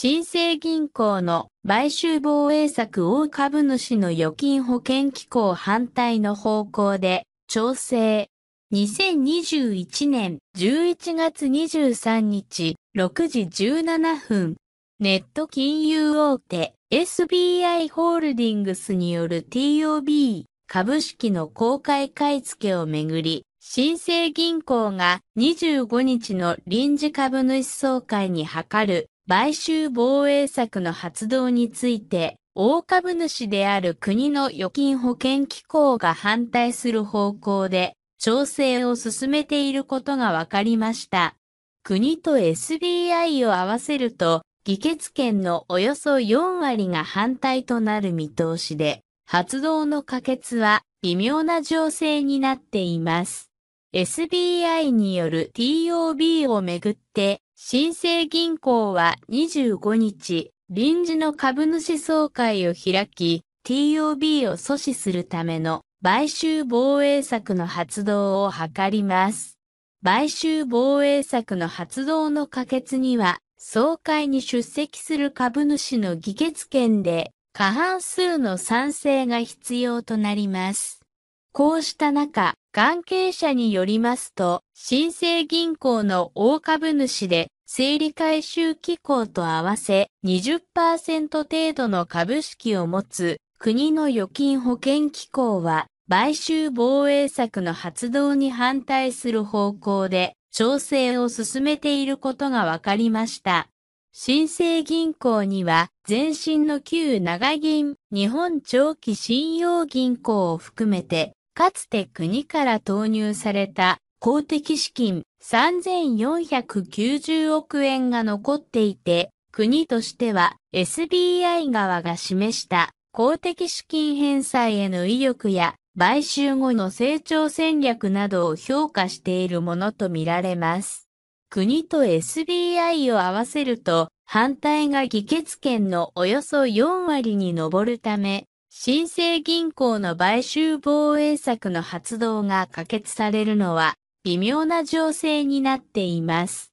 新生銀行の買収防衛策を株主の預金保険機構反対の方向で調整。2021年11月23日6時17分、ネット金融大手 SBI ホールディングスによる TOB 株式の公開買付をめぐり、新生銀行が25日の臨時株主総会に諮る買収防衛策の発動について、大株主である国の預金保険機構が反対する方向で調整を進めていることが分かりました。国と SBI を合わせると、議決権のおよそ4割が反対となる見通しで、発動の可決は微妙な情勢になっています。SBI による TOB をめぐって新生銀行は25日、臨時の株主総会を開き、TOB を阻止するための買収防衛策の発動を図ります。買収防衛策の発動の可決には、総会に出席する株主の議決権で過半数の賛成が必要となります。こうした中、関係者によりますと、新生銀行の大株主で、整理回収機構と合わせ20%程度の株式を持つ国の預金保険機構は、買収防衛策の発動に反対する方向で調整を進めていることが分かりました。新生銀行には前身の旧長銀、日本長期信用銀行を含めてかつて国から投入された公的資金3490億円が残っていて、国としては SBI 側が示した公的資金返済への意欲や買収後の成長戦略などを評価しているものとみられます。国と SBI を合わせると反対が議決権のおよそ4割に上るため、新生銀行の買収防衛策の発動が可決されるのは微妙な情勢になっています。